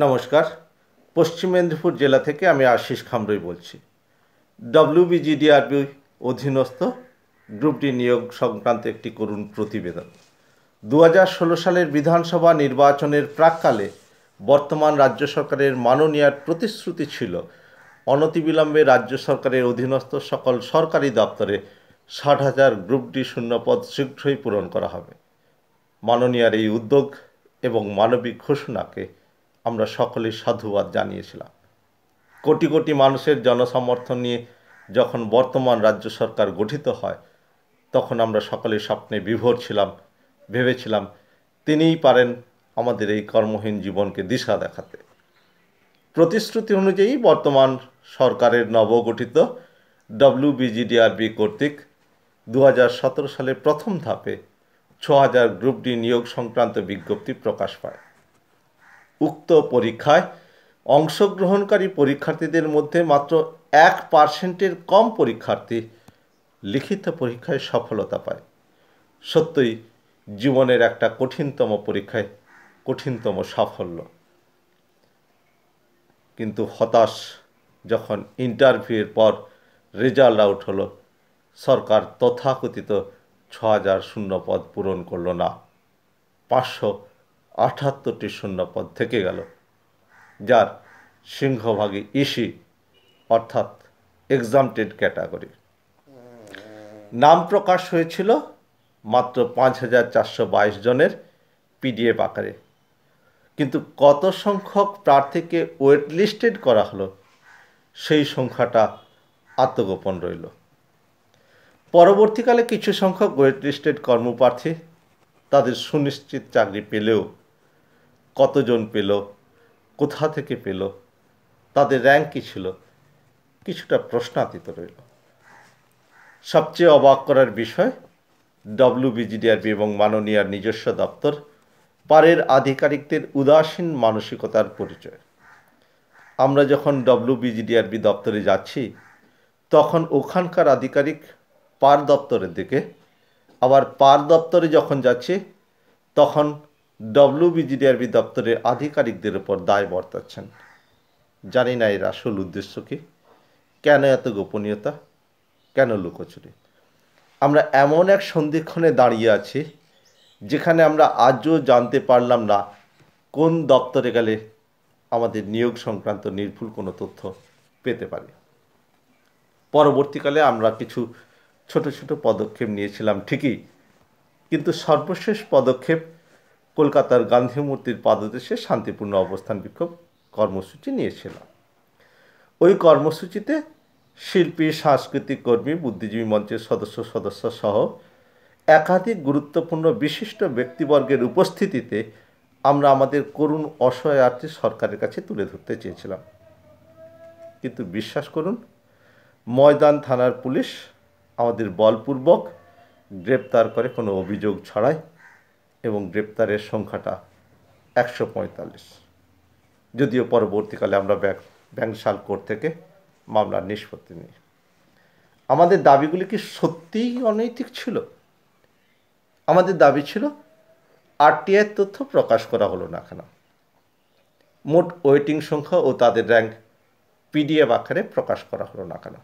নমস্কার পশ্চিম মেদিনীপুর জেলা থেকে আমি আশিস খামরুই বলছি ডব্লিউবিজিডিআরবি অধীনস্থ গ্রুপটি নিয়োগ সংক্রান্ত একটি করুণ প্রতিবেদন দু সালের বিধানসভা নির্বাচনের প্রাককালে বর্তমান রাজ্য সরকারের মাননীয়ার প্রতিশ্রুতি ছিল অনতিবিলম্বে রাজ্য সরকারের অধীনস্থ সকল সরকারি দপ্তরে ষাট হাজার গ্রুপ ডি শূন্যপদ শীঘ্রই পূরণ করা হবে মাননীয়ার এই উদ্যোগ এবং মানবিক ঘোষণাকে আমরা সকলে সাধুবাদ জানিয়েছিলাম কোটি কোটি মানুষের জনসমর্থন নিয়ে যখন বর্তমান রাজ্য সরকার গঠিত হয় তখন আমরা সকলে স্বপ্নে বিভোর ছিলাম ভেবেছিলাম তিনিই পারেন আমাদের এই কর্মহীন জীবনকে দিশা দেখাতে প্রতিশ্রুতি অনুযায়ী বর্তমান সরকারের নবগঠিত ডব্লিউবিজিডিআরবি কর্তৃক দু সালে প্রথম ধাপে ছ হাজার গ্রুপ ডি নিয়োগ সংক্রান্ত বিজ্ঞপ্তি প্রকাশ পায় উক্ত পরীক্ষায় অংশগ্রহণকারী পরীক্ষার্থীদের মধ্যে মাত্র এক পার্সেন্টের কম পরীক্ষার্থী লিখিত পরীক্ষায় সফলতা পায় সত্যই জীবনের একটা কঠিনতম পরীক্ষায় কঠিনতম সাফল্য কিন্তু হতাশ যখন ইন্টারভিউয়ের পর রেজাল্ট আউট হলো সরকার তথাকথিত ছ হাজার শূন্য পদ পূরণ করল না পাঁচশো আঠাত্তরটি শূন্যপদ থেকে গেল যার সিংহভাগে ইসি অর্থাৎ এক্সামটেড ক্যাটাগরি নাম প্রকাশ হয়েছিল মাত্র পাঁচ হাজার চারশো বাইশ জনের পিডিএফ আকারে কিন্তু কত সংখ্যক প্রার্থীকে ওয়েট লিস্টেড করা হলো সেই সংখ্যাটা আত্মগোপন রইল পরবর্তীকালে কিছু সংখ্যক ওয়েট লিস্টেড কর্মপ্রার্থী তাদের সুনিশ্চিত চাকরি পেলেও কতজন পেল কোথা থেকে পেল তাদের র্যাঙ্ক কী ছিল কিছুটা প্রশ্নাতীত রইল সবচেয়ে অবাক করার বিষয় বিজিডিআরবি এবং মাননীয়ার নিজস্ব দপ্তর পারের আধিকারিকদের উদাসীন মানসিকতার পরিচয় আমরা যখন বিজিডিআরবি দপ্তরে যাচ্ছি তখন ওখানকার আধিকারিক পার দপ্তরের দিকে আবার পার দপ্তরে যখন যাচ্ছি তখন ডব্লিউবিজিডিআরবি দপ্তরের আধিকারিকদের ওপর দায় বর্তাচ্ছেন জানি না এর আসল উদ্দেশ্য কী কেন এত গোপনীয়তা কেন লুকোচুরি আমরা এমন এক সন্ধিক্ষণে দাঁড়িয়ে আছি যেখানে আমরা আজও জানতে পারলাম না কোন দপ্তরে গেলে আমাদের নিয়োগ সংক্রান্ত নির্ভুল কোনো তথ্য পেতে পারি পরবর্তীকালে আমরা কিছু ছোট ছোট পদক্ষেপ নিয়েছিলাম ঠিকই কিন্তু সর্বশেষ পদক্ষেপ কলকাতার গান্ধী মূর্তির পাদদেশে শান্তিপূর্ণ অবস্থান বিক্ষোভ কর্মসূচি নিয়েছিলাম ওই কর্মসূচিতে শিল্পী সাংস্কৃতিক কর্মী বুদ্ধিজীবী মঞ্চের সদস্য সদস্য সহ একাধিক গুরুত্বপূর্ণ বিশিষ্ট ব্যক্তিবর্গের উপস্থিতিতে আমরা আমাদের করুণ অসহায় সরকারের কাছে তুলে ধরতে চেয়েছিলাম কিন্তু বিশ্বাস করুন ময়দান থানার পুলিশ আমাদের বলপূর্বক গ্রেপ্তার করে কোনো অভিযোগ ছড়ায় এবং গ্রেপ্তারের সংখ্যাটা একশো পঁয়তাল্লিশ যদিও পরবর্তীকালে আমরা ব্যাংসাল কোর্ট থেকে মামলার নিষ্পত্তি নিই আমাদের দাবিগুলি কি সত্যিই অনৈতিক ছিল আমাদের দাবি ছিল আরটিআইয়ের তথ্য প্রকাশ করা হলো না কেন মোট ওয়েটিং সংখ্যা ও তাদের র্যাঙ্ক পিডিএফ আকারে প্রকাশ করা হলো না কেন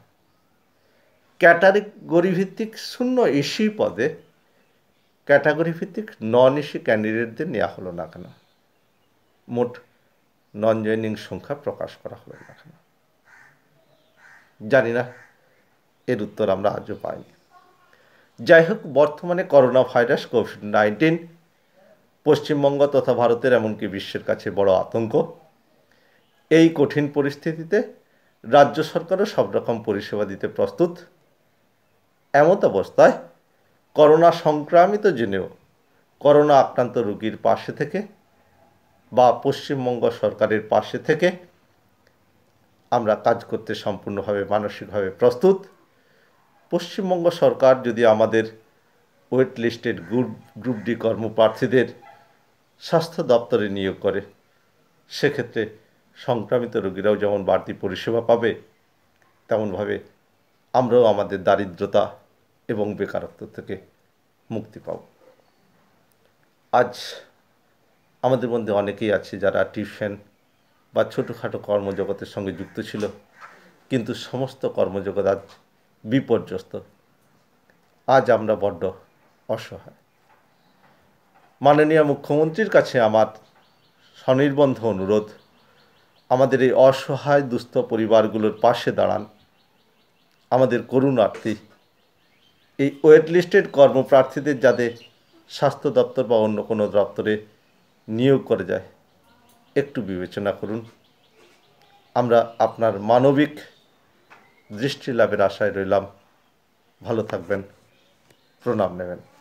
ক্যাটাগরি গরিভিত্তিক শূন্য এসি পদে ক্যাটাগরি ভিত্তিক নন এসি ক্যান্ডিডেটদের নেওয়া হলো না কেন মোট নন জয়নিং সংখ্যা প্রকাশ করা হলো না কেন জানি না এর উত্তর আমরা আজও পাইনি যাই হোক বর্তমানে corona virus COVID nineteen Paschimbanga তথা ভারতের এমনকি বিশ্বের কাছে বড় আতঙ্ক এই কঠিন পরিস্থিতিতে রাজ্য সরকারও সব রকম পরিষেবা দিতে প্রস্তুত এমত অবস্থায় করোনা সংক্রামিত জেনেও করোনা আক্রান্ত রোগীর পাশে থেকে বা পশ্চিমবঙ্গ সরকারের পাশে থেকে আমরা কাজ করতে সম্পূর্ণভাবে মানসিকভাবে প্রস্তুত পশ্চিমবঙ্গ সরকার যদি আমাদের wait listed group group D কর্মপ্রার্থীদের স্বাস্থ্য দপ্তরে নিয়োগ করে সেক্ষেত্রে সংক্রামিত রোগীরাও যেমন বাড়তি পরিষেবা পাবে তেমনভাবে আমরাও আমাদের দারিদ্রতা এবং বেকারত্ব থেকে মুক্তি পাও আজ আমাদের মধ্যে অনেকেই আছে যারা টিউশন বা ছোটোখাটো কর্মজগতের সঙ্গে যুক্ত ছিল কিন্তু সমস্ত কর্মজগৎ আজ বিপর্যস্ত আজ আমরা বড্ড অসহায় মাননীয় মুখ্যমন্ত্রীর কাছে আমার স্বনির্বন্ধ অনুরোধ আমাদের এই অসহায় দুস্থ পরিবারগুলোর পাশে দাঁড়ান আমাদের করুণার্থী এই ওয়েট লিস্টেড কর্মপ্রার্থীদের যাদের স্বাস্থ্য দপ্তর বা অন্য কোনো দপ্তরে নিয়োগ করে যায় একটু বিবেচনা করুন আমরা আপনার মানবিক দৃষ্টি লাভের আশায় রইলাম ভালো থাকবেন প্রণাম নেবেন